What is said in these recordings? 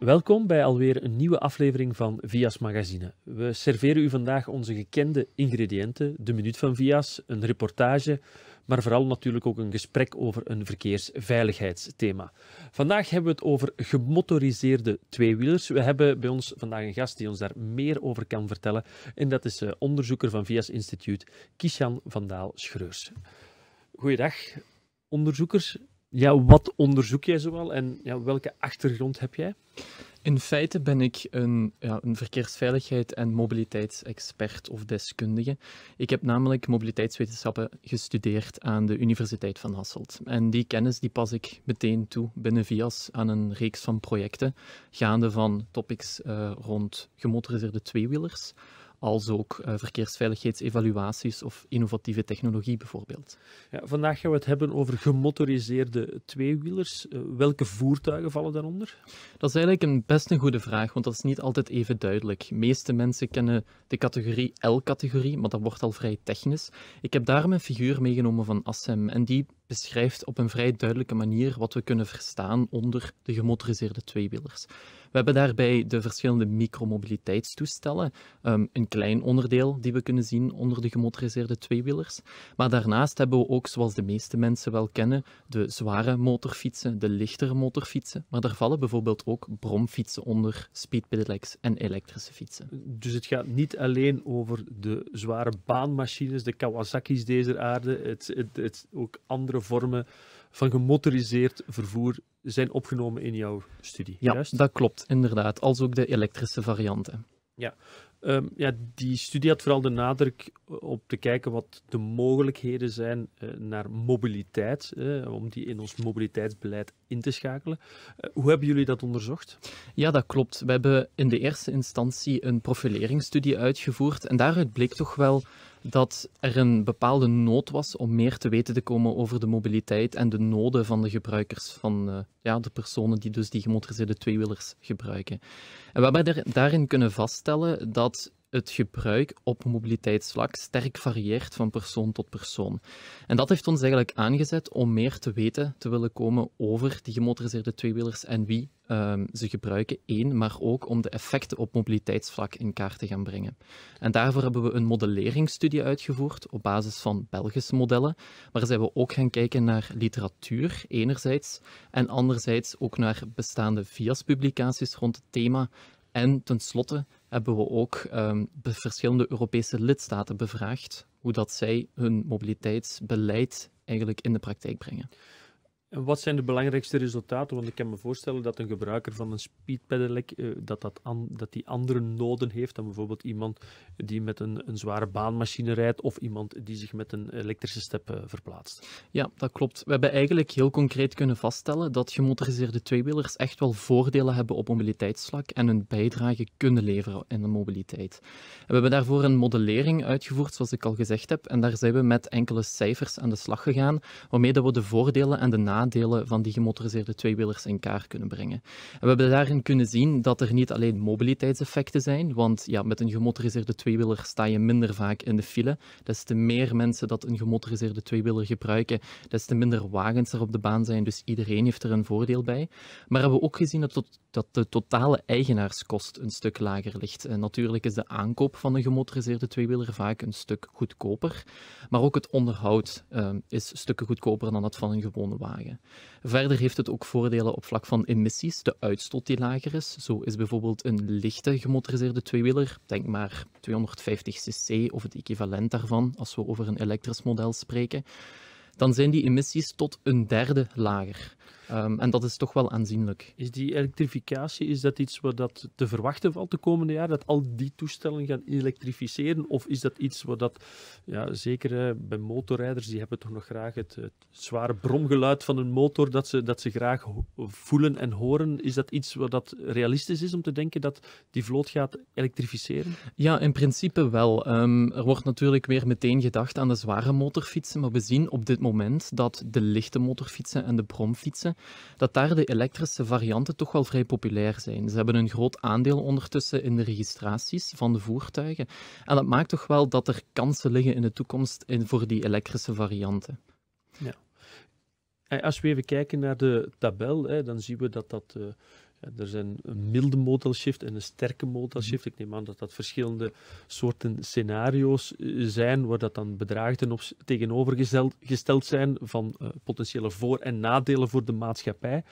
Welkom bij alweer een nieuwe aflevering van Vias Magazine. We serveren u vandaag onze gekende ingrediënten, de minuut van Vias, een reportage, maar vooral natuurlijk ook een gesprek over een verkeersveiligheidsthema. Vandaag hebben we het over gemotoriseerde tweewielers. We hebben bij ons vandaag een gast die ons daar meer over kan vertellen en dat is eh, onderzoeker van Vias Instituut, Kishan Vandaal Schreurs. Goeiedag, onderzoekers ja, wat onderzoek jij zoal en ja, welke achtergrond heb jij? In feite ben ik een, ja, een verkeersveiligheid- en mobiliteitsexpert of deskundige. Ik heb namelijk mobiliteitswetenschappen gestudeerd aan de Universiteit van Hasselt. En die kennis die pas ik meteen toe binnen VIAS aan een reeks van projecten, gaande van topics eh, rond gemotoriseerde tweewielers, als ook eh, verkeersveiligheidsevaluaties of innovatieve technologie bijvoorbeeld. Ja, vandaag gaan we het hebben over gemotoriseerde tweewielers. Eh, welke voertuigen vallen daaronder? Dat is eigenlijk een best een goede vraag, want dat is niet altijd even duidelijk. De meeste mensen kennen de categorie L-categorie, maar dat wordt al vrij technisch. Ik heb daarom een figuur meegenomen van Assem en die beschrijft op een vrij duidelijke manier wat we kunnen verstaan onder de gemotoriseerde tweewielers. We hebben daarbij de verschillende micromobiliteitstoestellen, ehm, een klein onderdeel die we kunnen zien onder de gemotoriseerde tweewielers. Maar daarnaast hebben we ook, zoals de meeste mensen wel kennen, de zware motorfietsen, de lichtere motorfietsen. Maar daar vallen bijvoorbeeld ook bromfietsen onder, speedpedelecs en elektrische fietsen. Dus het gaat niet alleen over de zware baanmachines, de Kawasaki's deze aarde, het, het, het ook andere vormen van gemotoriseerd vervoer zijn opgenomen in jouw studie. Ja, juist? dat klopt, inderdaad. Als ook de elektrische varianten. Ja. Ehm, ja, die studie had vooral de nadruk eh, op te kijken wat de mogelijkheden zijn eh, naar mobiliteit, eh, om die in ons mobiliteitsbeleid in te schakelen. hoe hebben jullie dat onderzocht? Ja, dat klopt. We hebben in de eerste instantie een profileringsstudie uitgevoerd en daaruit bleek toch wel dat er een bepaalde nood was om meer te weten te komen over de mobiliteit en de noden van de gebruikers, van eh, ja, de personen die dus die gemotoriseerde tweewielers gebruiken. En we hebben daarin kunnen vaststellen dat het gebruik op mobiliteitsvlak sterk varieert van persoon tot persoon. En dat heeft ons eigenlijk aangezet om meer te weten te willen komen over die gemotoriseerde tweewielers en wie ehm, ze gebruiken, één, maar ook om de effecten op mobiliteitsvlak in kaart te gaan brengen. En daarvoor hebben we een modelleringsstudie uitgevoerd op basis van Belgische modellen, maar zijn we ook gaan kijken naar literatuur enerzijds en anderzijds ook naar bestaande VIAS-publicaties rond het thema en tenslotte hebben we ook ehm, verschillende Europese lidstaten bevraagd hoe dat zij hun mobiliteitsbeleid eigenlijk in de praktijk brengen. En wat zijn de belangrijkste resultaten? Want ik kan me voorstellen dat een gebruiker van een speedpedelec uh, dat, dat, dat die andere noden heeft dan bijvoorbeeld iemand die met een, een zware baanmachine rijdt of iemand die zich met een elektrische step eh, verplaatst. Ja, dat klopt. We hebben eigenlijk heel concreet kunnen vaststellen dat gemotoriseerde tweewielers echt wel voordelen hebben op mobiliteitsvlak en hun bijdrage kunnen leveren in de mobiliteit. we hebben daarvoor een modellering uitgevoerd, zoals ik al gezegd heb, en daar zijn we met enkele cijfers aan de slag gegaan, waarmee we de voordelen en de nadelen van die gemotoriseerde tweewielers in kaart kunnen brengen. En we hebben daarin kunnen zien dat er niet alleen mobiliteitseffecten zijn, want ja, met een gemotoriseerde tweewieler sta je minder vaak in de file. Des te meer mensen dat een gemotoriseerde tweewieler gebruiken, des te minder wagens er op de baan zijn, dus iedereen heeft er een voordeel bij. Maar hebben we ook gezien dat, dat de totale eigenaarskost een stuk lager ligt. natuurlijk is de aankoop van een gemotoriseerde tweewieler vaak een stuk goedkoper, maar ook het onderhoud ehm, is stukken goedkoper dan dat van een gewone wagen. Verder heeft het ook voordelen op vlak van emissies, de uitstoot die lager is. Zo is bijvoorbeeld een lichte gemotoriseerde tweewieler, denk maar 250 cc of het equivalent daarvan als we over een elektrisch model spreken, dan zijn die emissies tot een derde lager. Ehm, en dat is toch wel aanzienlijk. Is die elektrificatie, is dat iets wat dat te verwachten valt de komende jaren, dat al die toestellen gaan elektrificeren? Of is dat iets wat dat, ja, zeker eh, bij motorrijders, die hebben toch nog graag het, zware bromgeluid van een motor dat ze, dat ze graag voelen en horen. Is dat iets wat dat realistisch is om te denken dat die vloot gaat elektrificeren? Ja, in principe wel. Ehm, er wordt natuurlijk weer meteen gedacht aan de zware motorfietsen, maar we zien op dit moment dat de lichte motorfietsen en de bromfietsen dat daar de elektrische varianten toch wel vrij populair zijn. Ze hebben een groot aandeel ondertussen in de registraties van de voertuigen. En dat maakt toch wel dat er kansen liggen in de toekomst in, voor die elektrische varianten. Ja. Als we even kijken naar de tabel, hè, dan zien we dat dat... Eh, eh, er zijn een milde modal en een sterke modal Ik neem aan dat dat verschillende soorten scenario's eh, zijn, waar dat dan bedragen op, tegenovergesteld zijn van eh, potentiële voor- en nadelen voor de maatschappij.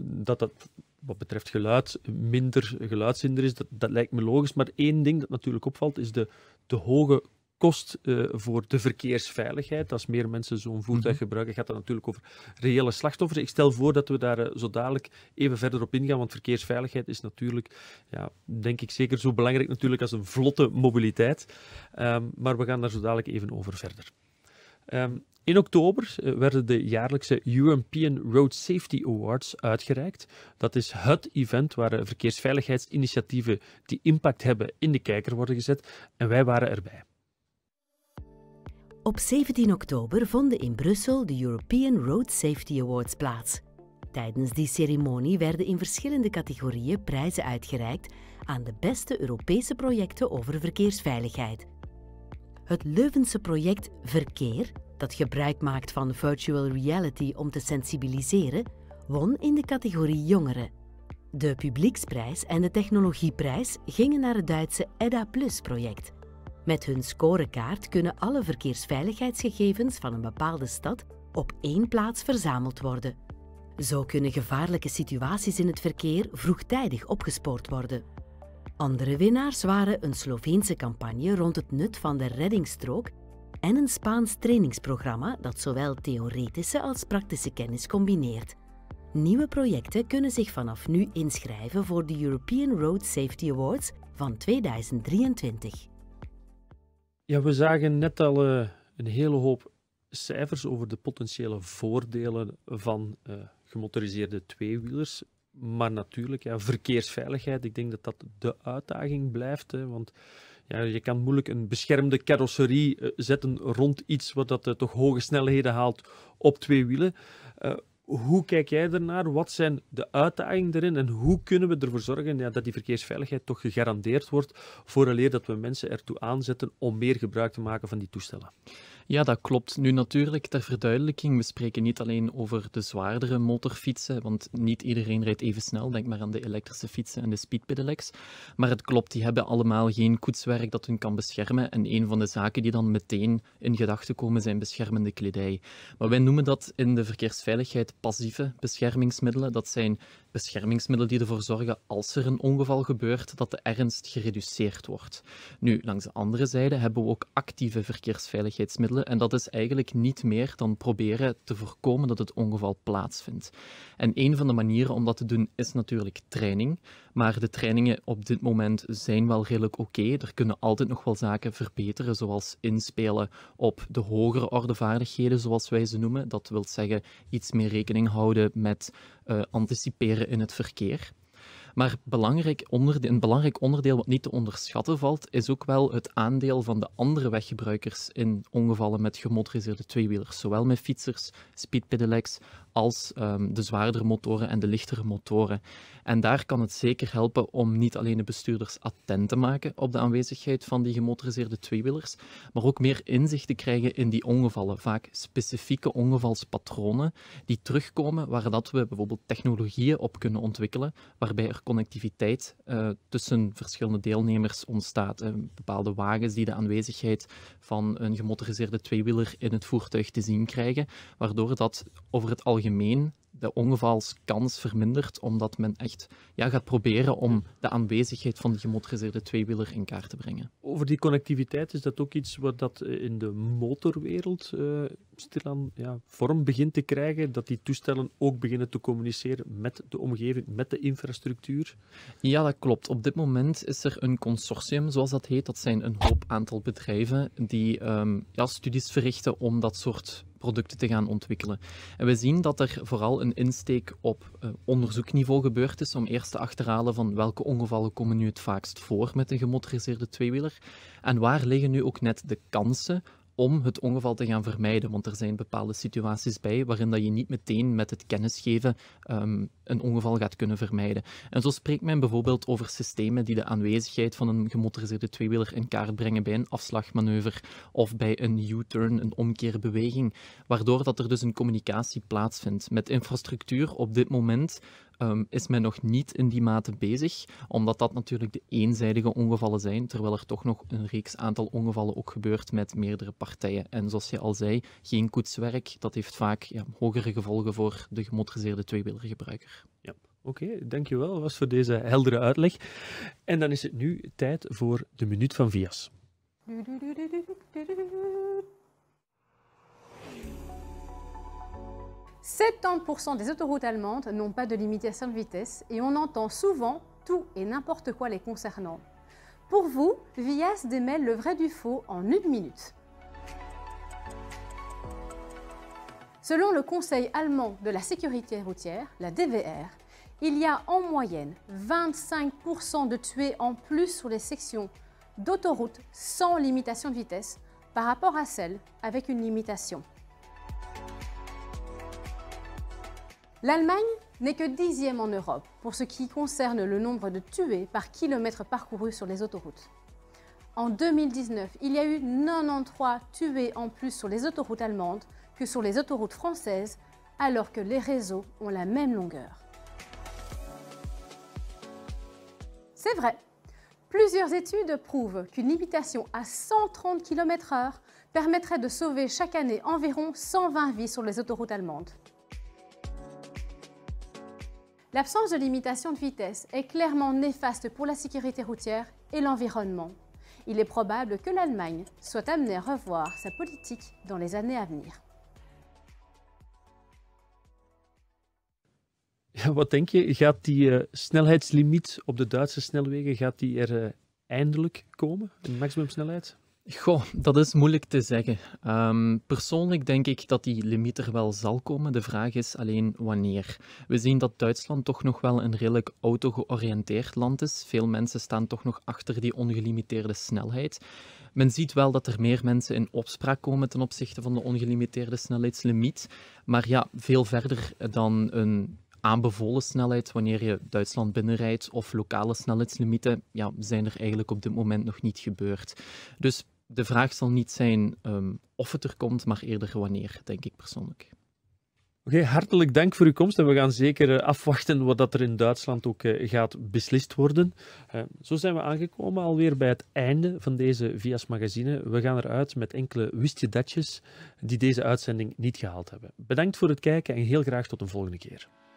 dat dat wat betreft geluid minder geluidshinder is, dat, dat, lijkt me logisch. Maar één ding dat natuurlijk opvalt is de, de hoge kost eh, voor de verkeersveiligheid. Als meer mensen zo'n voertuig mhm. gebruiken, gaat dat natuurlijk over reële slachtoffers. Ik stel voor dat we daar eh, zo dadelijk even verder op ingaan, want verkeersveiligheid is natuurlijk, ja, denk ik zeker zo belangrijk natuurlijk als een vlotte mobiliteit. Ehm, maar we gaan daar zo dadelijk even over verder. Ehm, in oktober eh, werden de jaarlijkse European Road Safety Awards uitgereikt. Dat is het event waar verkeersveiligheidsinitiatieven die impact hebben in de kijker worden gezet. En wij waren erbij. Op 17 oktober vonden in Brussel de European Road Safety Awards plaats. Tijdens die ceremonie werden in verschillende categorieën prijzen uitgereikt aan de beste Europese projecten over verkeersveiligheid. Het Leuvense project Verkeer, dat gebruik maakt van virtual reality om te sensibiliseren, won in de categorie Jongeren. De Publieksprijs en de Technologieprijs gingen naar het Duitse EDA Plus-project met hun scorekaart kunnen alle verkeersveiligheidsgegevens van een bepaalde stad op één plaats verzameld worden. Zo kunnen gevaarlijke situaties in het verkeer vroegtijdig opgespoord worden. Andere winnaars waren een Sloveense campagne rond het nut van de reddingstrook en een Spaans trainingsprogramma dat zowel theoretische als praktische kennis combineert. Nieuwe projecten kunnen zich vanaf nu inschrijven voor de European Road Safety Awards van 2023. Ja, we zagen net al eh, een hele hoop cijfers over de potentiële voordelen van uh, gemotoriseerde tweewielers. Maar natuurlijk, ja, verkeersveiligheid, ik denk dat dat de uitdaging blijft. Hè, want ja, je kan moeilijk een beschermde carrosserie eh, zetten rond iets wat dat, toch hoge snelheden haalt op twee wielen. Hoe kijk jij ernaar? Wat zijn de uitdagingen erin? En hoe kunnen we ervoor zorgen dat die verkeersveiligheid toch gegarandeerd wordt, vooraleer dat we mensen ertoe aanzetten om meer gebruik te maken van die toestellen? Ja, dat klopt. Nu natuurlijk ter verduidelijking, we spreken niet alleen over de zwaardere motorfietsen, want niet iedereen rijdt even snel. Denk maar aan de elektrische fietsen en de speedpedelecs. Maar het klopt, die hebben allemaal geen koetswerk dat hun kan beschermen. En een van de zaken die dan meteen in gedachten komen zijn beschermende kledij. Maar wij noemen dat in de verkeersveiligheid passieve beschermingsmiddelen. Dat zijn beschermingsmiddelen die ervoor zorgen als er een ongeval gebeurt dat de ernst gereduceerd wordt. Nu, langs de andere zijde hebben we ook actieve verkeersveiligheidsmiddelen en dat is eigenlijk niet meer dan proberen te voorkomen dat het ongeval plaatsvindt. En een van de manieren om dat te doen is natuurlijk training, maar de trainingen op dit moment zijn wel redelijk oké. Er kunnen altijd nog wel zaken verbeteren, zoals inspelen op de hogere ordevaardigheden, zoals wij ze noemen. Dat wil zeggen iets meer rekening houden met eh, anticiperen in het verkeer. Maar belangrijk een belangrijk onderdeel wat niet te onderschatten valt, is ook wel het aandeel van de andere weggebruikers in ongevallen met gemotoriseerde tweewielers. Zowel met fietsers, speedpedelecs als ehm, de zwaardere motoren en de lichtere motoren. En daar kan het zeker helpen om niet alleen de bestuurders attent te maken op de aanwezigheid van die gemotoriseerde tweewielers, maar ook meer inzicht te krijgen in die ongevallen. Vaak specifieke ongevalspatronen die terugkomen, waar dat we bijvoorbeeld technologieën op kunnen ontwikkelen, waarbij er connectiviteit eh, tussen verschillende deelnemers ontstaat. Uh, bepaalde wagens die de aanwezigheid van een gemotoriseerde tweewieler in het voertuig te zien krijgen, waardoor dat over het algemeen algemeen de ongevalskans vermindert, omdat men echt ja, gaat proberen om de aanwezigheid van de gemotoriseerde tweewieler in kaart te brengen. Over die connectiviteit, is dat ook iets wat dat eh, in de motorwereld eh, stilaan ja, vorm begint te krijgen? Dat die toestellen ook beginnen te communiceren met de omgeving, met de infrastructuur? Ja, dat klopt. Op dit moment is er een consortium, zoals dat heet. Dat zijn een hoop aantal bedrijven die ehm, ja, studies verrichten om dat soort producten te gaan ontwikkelen. En we zien dat er vooral een insteek op eh, onderzoekniveau gebeurd is om eerst te achterhalen van welke ongevallen komen nu het vaakst voor met een gemotoriseerde tweewieler en waar liggen nu ook net de kansen om het ongeval te gaan vermijden. Want er zijn bepaalde situaties bij waarin dat je niet meteen met het kennisgeven ehm, een ongeval gaat kunnen vermijden. En zo spreekt men bijvoorbeeld over systemen die de aanwezigheid van een gemotoriseerde tweewieler in kaart brengen bij een afslagmanoeuvre of bij een U-turn, een omkeerbeweging, waardoor dat er dus een communicatie plaatsvindt met infrastructuur op dit moment Ehm, is men nog niet in die mate bezig, omdat dat natuurlijk de eenzijdige ongevallen zijn, terwijl er toch nog een reeks aantal ongevallen ook gebeurt met meerdere partijen. En zoals je al zei, geen koetswerk, dat heeft vaak ja, hogere gevolgen voor de gemotoriseerde tweewielergebruiker. Ja. Oké, okay, dankjewel was voor deze heldere uitleg. En dan is het nu tijd voor de minuut van Vias. 70% des autoroutes allemandes n'ont pas de limitation de vitesse et on entend souvent tout et n'importe quoi les concernant. Pour vous, Vias démêle le vrai du faux en une minute. Selon le Conseil allemand de la sécurité routière, la DVR, il y a en moyenne 25% de tués en plus sur les sections d'autoroutes sans limitation de vitesse par rapport à celles avec une limitation. L'Allemagne n'est que dixième en Europe pour ce qui concerne le nombre de tués par kilomètre parcouru sur les autoroutes. En 2019, il y a eu 93 tués en plus sur les autoroutes allemandes que sur les autoroutes françaises, alors que les réseaux ont la même longueur. C'est vrai, plusieurs études prouvent qu'une limitation à 130 km/h permettrait de sauver chaque année environ 120 vies sur les autoroutes allemandes. L'absence de limitation de vitesse est clairement néfaste pour la sécurité routière et l'environnement. Il est probable que l'Allemagne soit amenée à revoir sa politique dans les années à venir. wat denk je? Gaat die eh, op de Duitse snelwegen gaat er, eh, eindelijk komen? Goh, dat is moeilijk te zeggen. Ehm, persoonlijk denk ik dat die limiet er wel zal komen. De vraag is alleen wanneer. We zien dat Duitsland toch nog wel een redelijk auto-georiënteerd land is. Veel mensen staan toch nog achter die ongelimiteerde snelheid. Men ziet wel dat er meer mensen in opspraak komen ten opzichte van de ongelimiteerde snelheidslimiet. Maar ja, veel verder dan een aanbevolen snelheid wanneer je Duitsland binnenrijdt of lokale snelheidslimieten ja, zijn er eigenlijk op dit moment nog niet gebeurd. Dus de vraag zal niet zijn ehm, of het er komt, maar eerder wanneer, denk ik persoonlijk. Oké, hartelijk dank voor uw komst en we gaan zeker eh, afwachten wat dat er in Duitsland ook eh, gaat beslist worden. Eh, zo zijn we aangekomen alweer bij het einde van deze Vias Magazine. We gaan eruit met enkele wistje datjes die deze uitzending niet gehaald hebben. Bedankt voor het kijken en heel graag tot een volgende keer.